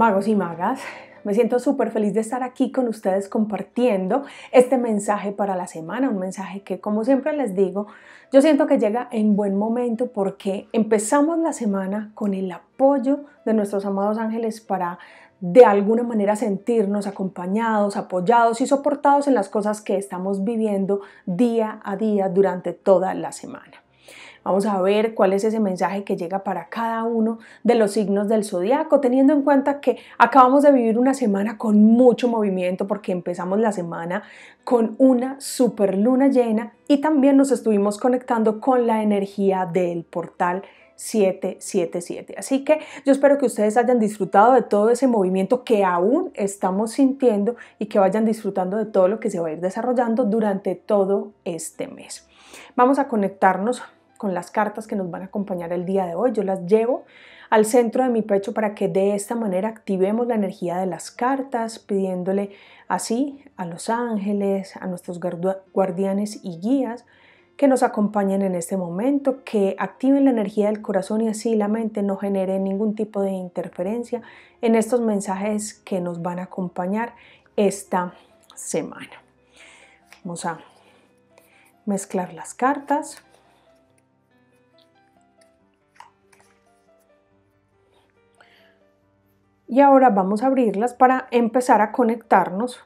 magos y magas. Me siento súper feliz de estar aquí con ustedes compartiendo este mensaje para la semana, un mensaje que como siempre les digo, yo siento que llega en buen momento porque empezamos la semana con el apoyo de nuestros amados ángeles para de alguna manera sentirnos acompañados, apoyados y soportados en las cosas que estamos viviendo día a día durante toda la semana. Vamos a ver cuál es ese mensaje que llega para cada uno de los signos del zodiaco, teniendo en cuenta que acabamos de vivir una semana con mucho movimiento porque empezamos la semana con una super luna llena y también nos estuvimos conectando con la energía del portal 777. Así que yo espero que ustedes hayan disfrutado de todo ese movimiento que aún estamos sintiendo y que vayan disfrutando de todo lo que se va a ir desarrollando durante todo este mes. Vamos a conectarnos con las cartas que nos van a acompañar el día de hoy. Yo las llevo al centro de mi pecho para que de esta manera activemos la energía de las cartas, pidiéndole así a los ángeles, a nuestros guardianes y guías que nos acompañen en este momento, que activen la energía del corazón y así la mente no genere ningún tipo de interferencia en estos mensajes que nos van a acompañar esta semana. Vamos a mezclar las cartas. Y ahora vamos a abrirlas para empezar a conectarnos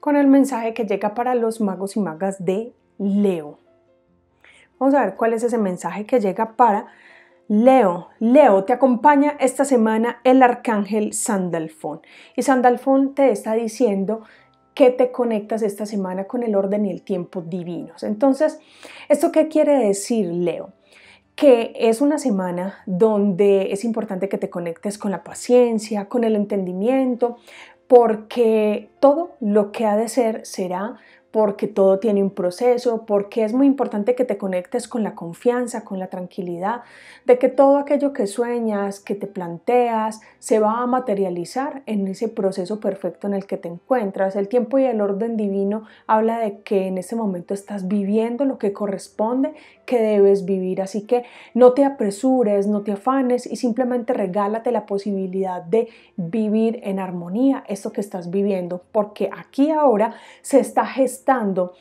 con el mensaje que llega para los magos y magas de Leo. Vamos a ver cuál es ese mensaje que llega para Leo. Leo, te acompaña esta semana el arcángel Sandalfón. Y Sandalfón te está diciendo que te conectas esta semana con el orden y el tiempo divinos. Entonces, ¿esto qué quiere decir, Leo? que es una semana donde es importante que te conectes con la paciencia, con el entendimiento, porque todo lo que ha de ser será porque todo tiene un proceso, porque es muy importante que te conectes con la confianza, con la tranquilidad, de que todo aquello que sueñas, que te planteas, se va a materializar en ese proceso perfecto en el que te encuentras. El tiempo y el orden divino habla de que en ese momento estás viviendo lo que corresponde, que debes vivir. Así que no te apresures, no te afanes y simplemente regálate la posibilidad de vivir en armonía esto que estás viviendo, porque aquí ahora se está gestando estando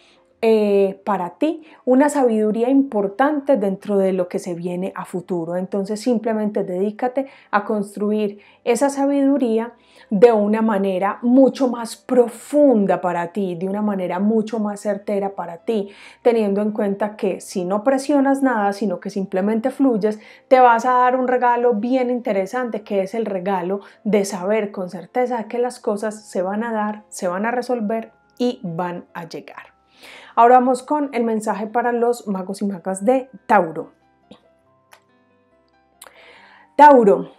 eh, para ti una sabiduría importante dentro de lo que se viene a futuro. Entonces simplemente dedícate a construir esa sabiduría de una manera mucho más profunda para ti, de una manera mucho más certera para ti, teniendo en cuenta que si no presionas nada, sino que simplemente fluyes, te vas a dar un regalo bien interesante, que es el regalo de saber con certeza que las cosas se van a dar, se van a resolver y van a llegar. Ahora vamos con el mensaje para los magos y magas de Tauro. Tauro,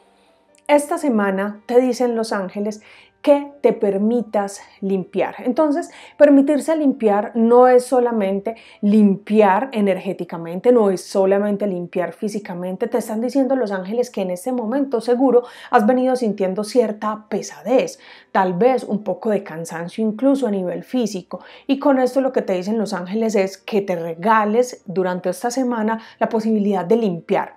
esta semana te dicen los ángeles que te permitas limpiar. Entonces, permitirse limpiar no es solamente limpiar energéticamente, no es solamente limpiar físicamente. Te están diciendo los ángeles que en ese momento seguro has venido sintiendo cierta pesadez, tal vez un poco de cansancio incluso a nivel físico. Y con esto lo que te dicen los ángeles es que te regales durante esta semana la posibilidad de limpiar.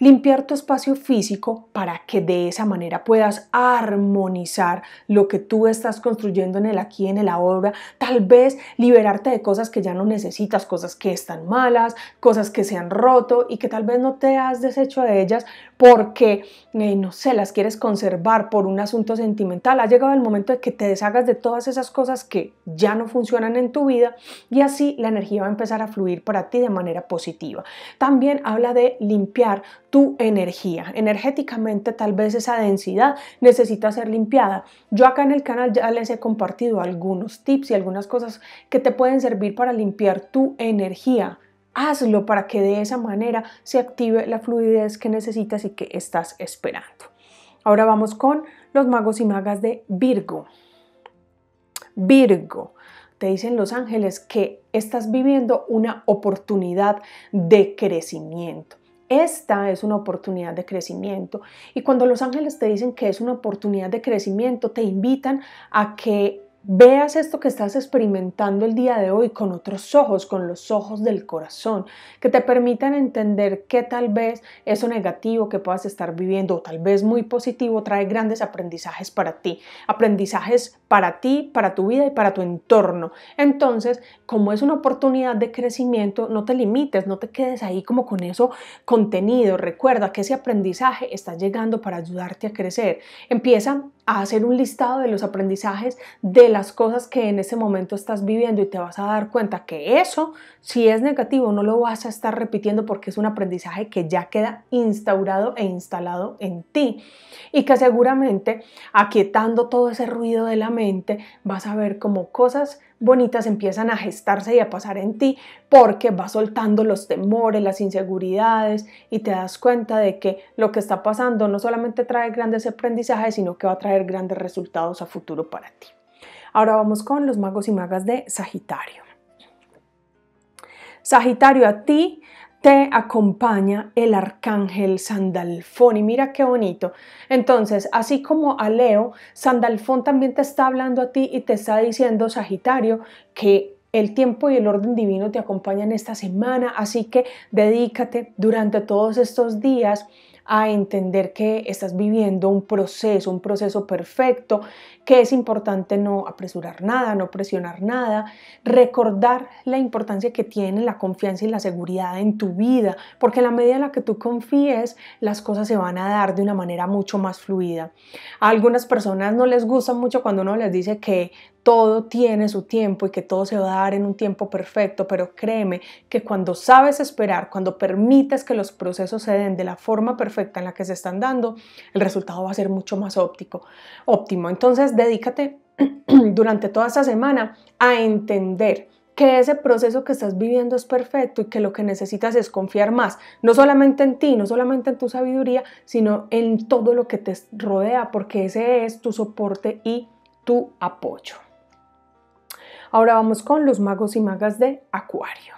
Limpiar tu espacio físico para que de esa manera puedas armonizar lo que tú estás construyendo en el aquí, en el ahora, tal vez liberarte de cosas que ya no necesitas, cosas que están malas, cosas que se han roto y que tal vez no te has deshecho de ellas porque, eh, no sé, las quieres conservar por un asunto sentimental. Ha llegado el momento de que te deshagas de todas esas cosas que ya no funcionan en tu vida y así la energía va a empezar a fluir para ti de manera positiva. También habla de limpiar tu energía. Energéticamente tal vez esa densidad necesita ser limpiada. Yo acá en el canal ya les he compartido algunos tips y algunas cosas que te pueden servir para limpiar tu energía. Hazlo para que de esa manera se active la fluidez que necesitas y que estás esperando. Ahora vamos con los magos y magas de Virgo. Virgo te dicen los ángeles que estás viviendo una oportunidad de crecimiento. Esta es una oportunidad de crecimiento. Y cuando los ángeles te dicen que es una oportunidad de crecimiento, te invitan a que veas esto que estás experimentando el día de hoy con otros ojos, con los ojos del corazón, que te permitan entender que tal vez eso negativo que puedas estar viviendo o tal vez muy positivo trae grandes aprendizajes para ti, aprendizajes para ti, para tu vida y para tu entorno. Entonces, como es una oportunidad de crecimiento, no te limites, no te quedes ahí como con eso contenido. Recuerda que ese aprendizaje está llegando para ayudarte a crecer. Empieza a hacer un listado de los aprendizajes de las cosas que en ese momento estás viviendo y te vas a dar cuenta que eso, si es negativo, no lo vas a estar repitiendo porque es un aprendizaje que ya queda instaurado e instalado en ti y que seguramente aquietando todo ese ruido de la mente vas a ver como cosas bonitas empiezan a gestarse y a pasar en ti porque vas soltando los temores, las inseguridades y te das cuenta de que lo que está pasando no solamente trae grandes aprendizajes, sino que va a traer grandes resultados a futuro para ti. Ahora vamos con los magos y magas de Sagitario. Sagitario, a ti te acompaña el arcángel Sandalfón. Y mira qué bonito. Entonces, así como a Leo, Sandalfón también te está hablando a ti y te está diciendo, Sagitario, que el tiempo y el orden divino te acompañan esta semana. Así que dedícate durante todos estos días a entender que estás viviendo un proceso, un proceso perfecto, que es importante no apresurar nada, no presionar nada, recordar la importancia que tiene la confianza y la seguridad en tu vida, porque a la medida en la que tú confíes, las cosas se van a dar de una manera mucho más fluida. A algunas personas no les gusta mucho cuando uno les dice que todo tiene su tiempo y que todo se va a dar en un tiempo perfecto, pero créeme que cuando sabes esperar, cuando permites que los procesos se den de la forma perfecta en la que se están dando, el resultado va a ser mucho más óptico, óptimo. Entonces, dedícate durante toda esta semana a entender que ese proceso que estás viviendo es perfecto y que lo que necesitas es confiar más, no solamente en ti, no solamente en tu sabiduría, sino en todo lo que te rodea, porque ese es tu soporte y tu apoyo. Ahora vamos con los magos y magas de Acuario.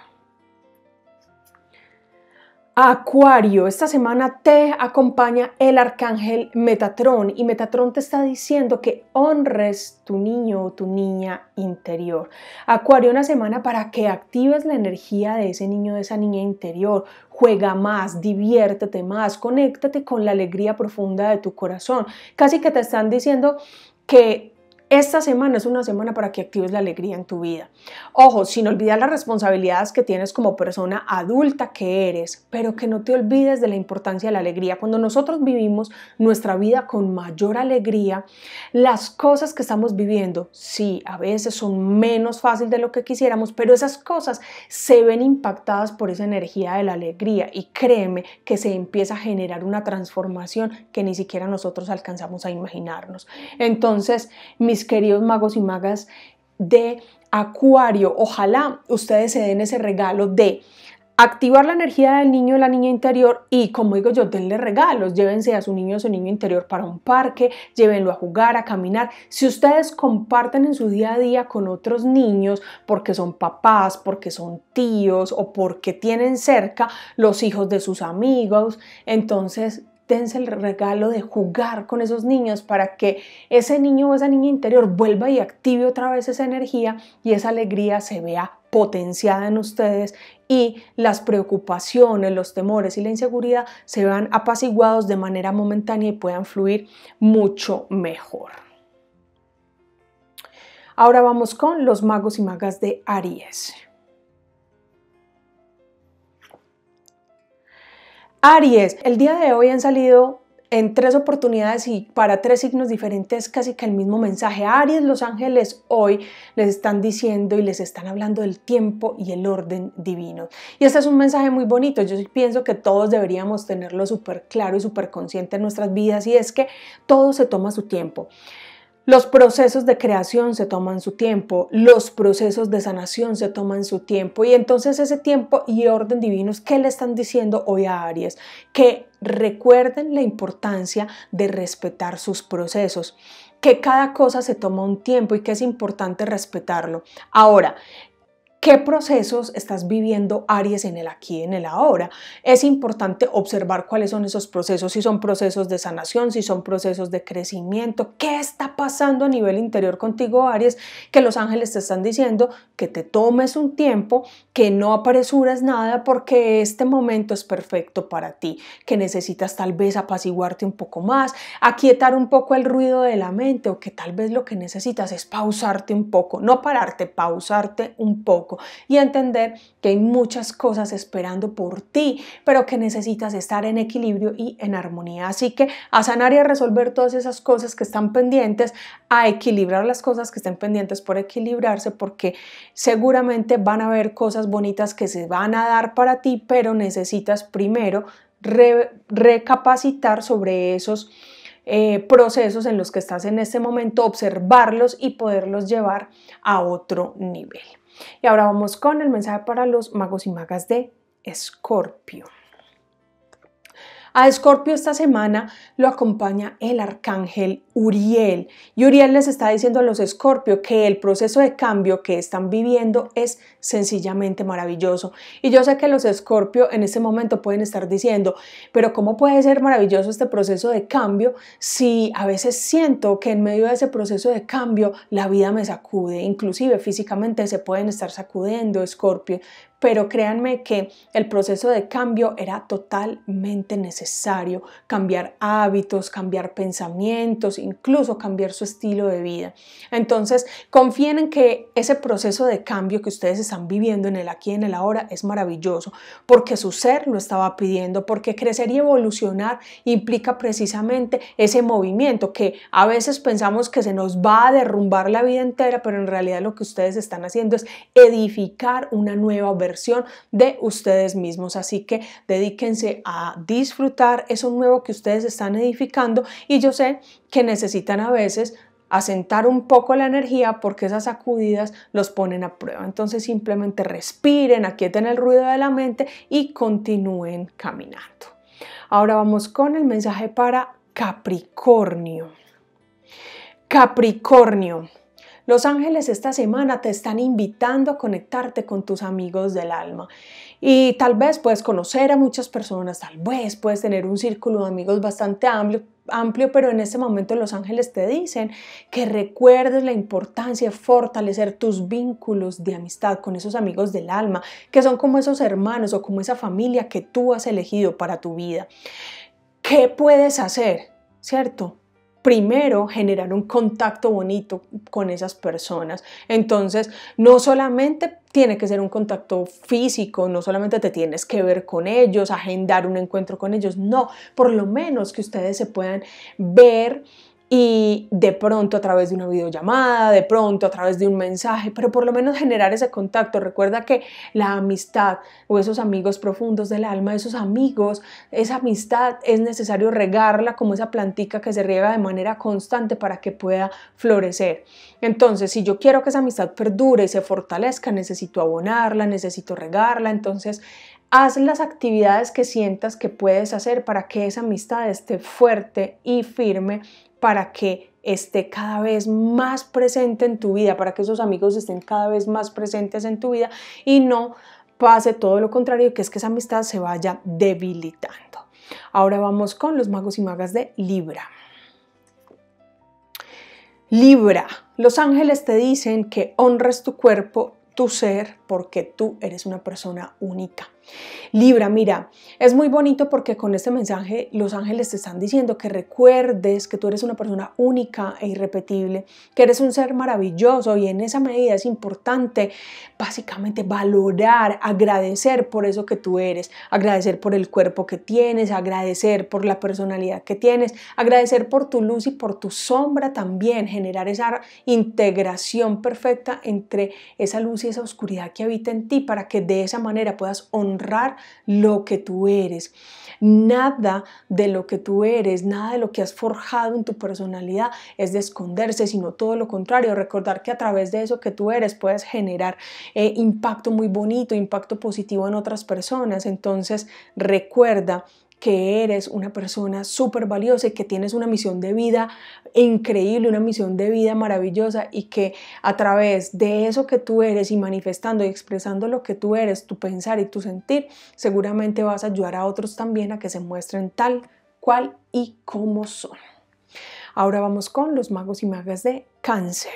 Acuario, esta semana te acompaña el arcángel Metatrón y Metatrón te está diciendo que honres tu niño o tu niña interior. Acuario, una semana para que actives la energía de ese niño, de esa niña interior. Juega más, diviértete más, conéctate con la alegría profunda de tu corazón. Casi que te están diciendo que esta semana es una semana para que actives la alegría en tu vida. Ojo, sin olvidar las responsabilidades que tienes como persona adulta que eres, pero que no te olvides de la importancia de la alegría. Cuando nosotros vivimos nuestra vida con mayor alegría, las cosas que estamos viviendo, sí, a veces son menos fáciles de lo que quisiéramos, pero esas cosas se ven impactadas por esa energía de la alegría y créeme que se empieza a generar una transformación que ni siquiera nosotros alcanzamos a imaginarnos. Entonces, mi queridos magos y magas de Acuario, ojalá ustedes se den ese regalo de activar la energía del niño o la niña interior y, como digo yo, denle regalos, llévense a su niño o su niño interior para un parque, llévenlo a jugar, a caminar. Si ustedes comparten en su día a día con otros niños porque son papás, porque son tíos o porque tienen cerca los hijos de sus amigos, entonces dense el regalo de jugar con esos niños para que ese niño o esa niña interior vuelva y active otra vez esa energía y esa alegría se vea potenciada en ustedes y las preocupaciones, los temores y la inseguridad se vean apaciguados de manera momentánea y puedan fluir mucho mejor. Ahora vamos con los magos y magas de Aries. Aries, el día de hoy han salido en tres oportunidades y para tres signos diferentes casi que el mismo mensaje. Aries, los ángeles hoy les están diciendo y les están hablando del tiempo y el orden divino. Y este es un mensaje muy bonito. Yo pienso que todos deberíamos tenerlo súper claro y súper consciente en nuestras vidas y es que todo se toma su tiempo. Los procesos de creación se toman su tiempo, los procesos de sanación se toman su tiempo y entonces ese tiempo y orden divinos, ¿qué le están diciendo hoy a Aries? Que recuerden la importancia de respetar sus procesos que cada cosa se toma un tiempo y que es importante respetarlo. Ahora, qué procesos estás viviendo Aries en el aquí, y en el ahora. Es importante observar cuáles son esos procesos, si son procesos de sanación, si son procesos de crecimiento, qué está pasando a nivel interior contigo Aries, que los ángeles te están diciendo que te tomes un tiempo, que no apresuras nada porque este momento es perfecto para ti, que necesitas tal vez apaciguarte un poco más, aquietar un poco el ruido de la mente o que tal vez lo que necesitas es pausarte un poco, no pararte, pausarte un poco y entender que hay muchas cosas esperando por ti, pero que necesitas estar en equilibrio y en armonía. Así que a sanar y a resolver todas esas cosas que están pendientes, a equilibrar las cosas que estén pendientes por equilibrarse, porque seguramente van a haber cosas bonitas que se van a dar para ti, pero necesitas primero recapacitar sobre esos. Eh, procesos en los que estás en este momento, observarlos y poderlos llevar a otro nivel. Y ahora vamos con el mensaje para los magos y magas de Escorpio. A Escorpio esta semana lo acompaña el arcángel Uriel. Y Uriel les está diciendo a los Escorpio que el proceso de cambio que están viviendo es sencillamente maravilloso. Y yo sé que los Escorpio en este momento pueden estar diciendo, pero ¿cómo puede ser maravilloso este proceso de cambio si a veces siento que en medio de ese proceso de cambio la vida me sacude? Inclusive físicamente se pueden estar sacudiendo Escorpio, pero créanme que el proceso de cambio era totalmente necesario, cambiar hábitos, cambiar pensamientos, incluso cambiar su estilo de vida. Entonces, confíen en que ese proceso de cambio que ustedes están viviendo en el aquí y en el ahora es maravilloso, porque su ser lo estaba pidiendo, porque crecer y evolucionar implica precisamente ese movimiento que a veces pensamos que se nos va a derrumbar la vida entera, pero en realidad lo que ustedes están haciendo es edificar una nueva verdad de ustedes mismos. Así que dedíquense a disfrutar eso nuevo que ustedes están edificando y yo sé que necesitan a veces asentar un poco la energía porque esas sacudidas los ponen a prueba. Entonces simplemente respiren, aquieten el ruido de la mente y continúen caminando. Ahora vamos con el mensaje para Capricornio. Capricornio. Los ángeles esta semana te están invitando a conectarte con tus amigos del alma. Y tal vez puedes conocer a muchas personas, tal vez puedes tener un círculo de amigos bastante amplio, amplio, pero en este momento los ángeles te dicen que recuerdes la importancia de fortalecer tus vínculos de amistad con esos amigos del alma, que son como esos hermanos o como esa familia que tú has elegido para tu vida. ¿Qué puedes hacer? ¿Cierto? primero generar un contacto bonito con esas personas. Entonces, no solamente tiene que ser un contacto físico, no solamente te tienes que ver con ellos, agendar un encuentro con ellos, no, por lo menos que ustedes se puedan ver y de pronto a través de una videollamada, de pronto a través de un mensaje, pero por lo menos generar ese contacto. Recuerda que la amistad o esos amigos profundos del alma, esos amigos, esa amistad es necesario regarla como esa plantica que se riega de manera constante para que pueda florecer. Entonces, si yo quiero que esa amistad perdure y se fortalezca, necesito abonarla, necesito regarla, entonces Haz las actividades que sientas que puedes hacer para que esa amistad esté fuerte y firme para que esté cada vez más presente en tu vida, para que esos amigos estén cada vez más presentes en tu vida y no pase todo lo contrario, que es que esa amistad se vaya debilitando. Ahora vamos con los magos y magas de Libra. Libra, los ángeles te dicen que honres tu cuerpo, tu ser, porque tú eres una persona única. Libra, mira, es muy bonito porque con este mensaje los ángeles te están diciendo que recuerdes que tú eres una persona única e irrepetible, que eres un ser maravilloso y en esa medida es importante básicamente valorar, agradecer por eso que tú eres, agradecer por el cuerpo que tienes, agradecer por la personalidad que tienes, agradecer por tu luz y por tu sombra también, generar esa integración perfecta entre esa luz y esa oscuridad que habita en ti para que de esa manera puedas honrar honrar lo que tú eres. Nada de lo que tú eres, nada de lo que has forjado en tu personalidad es de esconderse, sino todo lo contrario, recordar que a través de eso que tú eres puedes generar eh, impacto muy bonito, impacto positivo en otras personas. Entonces recuerda que eres una persona súper valiosa y que tienes una misión de vida increíble, una misión de vida maravillosa y que a través de eso que tú eres y manifestando y expresando lo que tú eres, tu pensar y tu sentir, seguramente vas a ayudar a otros también a que se muestren tal cual y como son. Ahora vamos con los magos y magas de cáncer.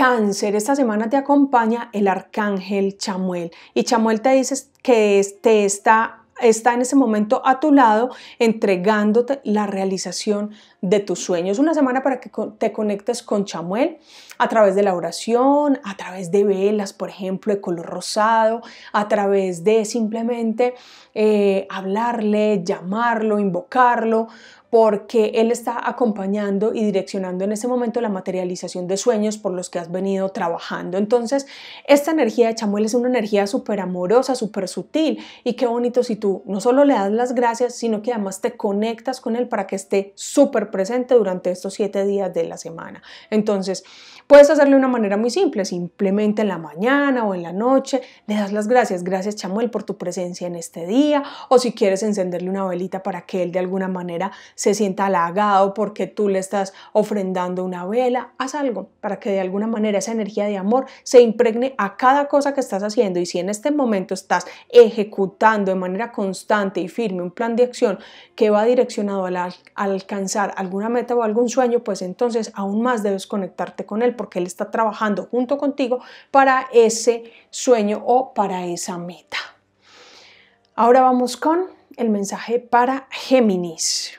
Cáncer, esta semana te acompaña el arcángel Chamuel y Chamuel te dice que está está en ese momento a tu lado entregándote la realización de tus sueños. Una semana para que te conectes con Chamuel a través de la oración, a través de velas, por ejemplo, de color rosado, a través de simplemente eh, hablarle, llamarlo, invocarlo, porque Él está acompañando y direccionando en ese momento la materialización de sueños por los que has venido trabajando. Entonces, esta energía de Chamuel es una energía súper amorosa, súper sutil y qué bonito si tú no solo le das las gracias, sino que además te conectas con Él para que esté súper presente durante estos siete días de la semana. Entonces, Puedes hacerlo de una manera muy simple, simplemente en la mañana o en la noche le das las gracias, gracias Chamuel por tu presencia en este día, o si quieres encenderle una velita para que él de alguna manera se sienta halagado porque tú le estás ofrendando una vela, haz algo para que de alguna manera esa energía de amor se impregne a cada cosa que estás haciendo y si en este momento estás ejecutando de manera constante y firme un plan de acción que va direccionado a alcanzar alguna meta o algún sueño, pues entonces aún más debes conectarte con él porque Él está trabajando junto contigo para ese sueño o para esa meta. Ahora vamos con el mensaje para Géminis.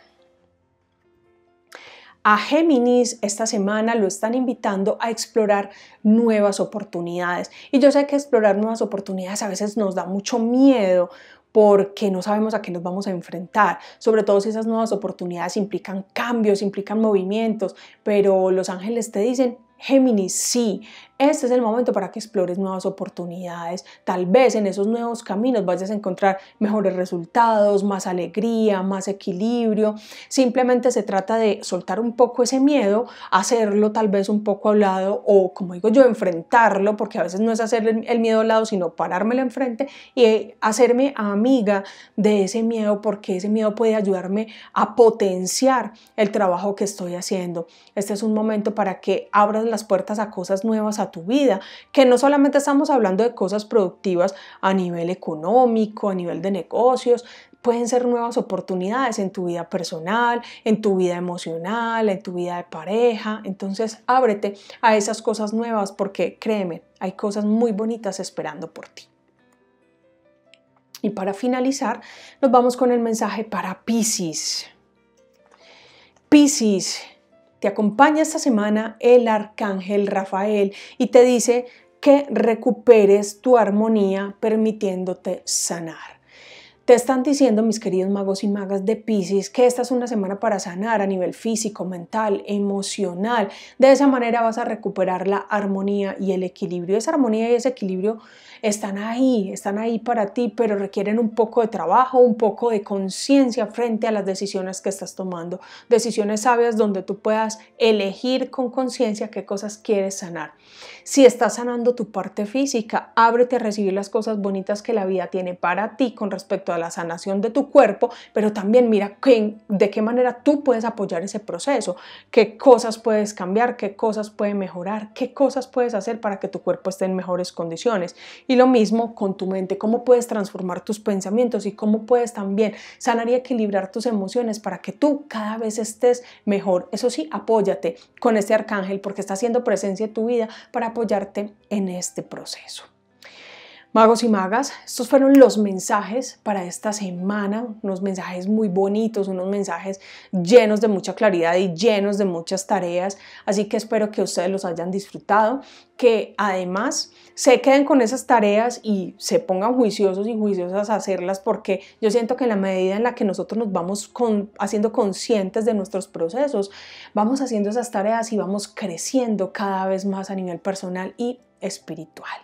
A Géminis esta semana lo están invitando a explorar nuevas oportunidades. Y yo sé que explorar nuevas oportunidades a veces nos da mucho miedo porque no sabemos a qué nos vamos a enfrentar, sobre todo si esas nuevas oportunidades implican cambios, implican movimientos, pero los ángeles te dicen, Géminis, C. Este es el momento para que explores nuevas oportunidades. Tal vez en esos nuevos caminos vayas a encontrar mejores resultados, más alegría, más equilibrio. Simplemente se trata de soltar un poco ese miedo, hacerlo tal vez un poco a un lado o, como digo yo, enfrentarlo, porque a veces no es hacer el miedo al lado, sino parármelo enfrente y hacerme amiga de ese miedo, porque ese miedo puede ayudarme a potenciar el trabajo que estoy haciendo. Este es un momento para que abras las puertas a cosas nuevas, a tu vida, que no solamente estamos hablando de cosas productivas a nivel económico, a nivel de negocios, pueden ser nuevas oportunidades en tu vida personal, en tu vida emocional, en tu vida de pareja. Entonces ábrete a esas cosas nuevas porque créeme, hay cosas muy bonitas esperando por ti. Y para finalizar, nos vamos con el mensaje para Pisces. Pisces, te acompaña esta semana el arcángel Rafael y te dice que recuperes tu armonía permitiéndote sanar. Te están diciendo, mis queridos magos y magas de Pisces, que esta es una semana para sanar a nivel físico, mental, emocional. De esa manera vas a recuperar la armonía y el equilibrio. Esa armonía y ese equilibrio están ahí, están ahí para ti, pero requieren un poco de trabajo, un poco de conciencia frente a las decisiones que estás tomando. Decisiones sabias donde tú puedas elegir con conciencia qué cosas quieres sanar. Si estás sanando tu parte física, ábrete a recibir las cosas bonitas que la vida tiene para ti con respecto a a la sanación de tu cuerpo, pero también mira qué, de qué manera tú puedes apoyar ese proceso, qué cosas puedes cambiar, qué cosas puede mejorar, qué cosas puedes hacer para que tu cuerpo esté en mejores condiciones. Y lo mismo con tu mente, cómo puedes transformar tus pensamientos y cómo puedes también sanar y equilibrar tus emociones para que tú cada vez estés mejor. Eso sí, apóyate con este arcángel porque está haciendo presencia en tu vida para apoyarte en este proceso. Magos y magas, estos fueron los mensajes para esta semana, unos mensajes muy bonitos, unos mensajes llenos de mucha claridad y llenos de muchas tareas, así que espero que ustedes los hayan disfrutado, que además se queden con esas tareas y se pongan juiciosos y juiciosas a hacerlas porque yo siento que en la medida en la que nosotros nos vamos haciendo conscientes de nuestros procesos, vamos haciendo esas tareas y vamos creciendo cada vez más a nivel personal y espiritual.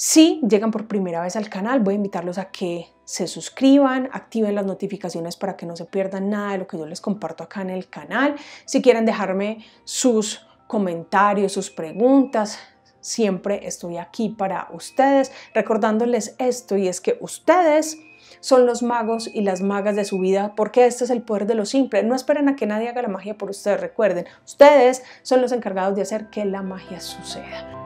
Si llegan por primera vez al canal, voy a invitarlos a que se suscriban, activen las notificaciones para que no se pierdan nada de lo que yo les comparto acá en el canal. Si quieren dejarme sus comentarios, sus preguntas, siempre estoy aquí para ustedes, recordándoles esto y es que ustedes son los magos y las magas de su vida, porque este es el poder de lo simple. No esperen a que nadie haga la magia por ustedes, recuerden, ustedes son los encargados de hacer que la magia suceda.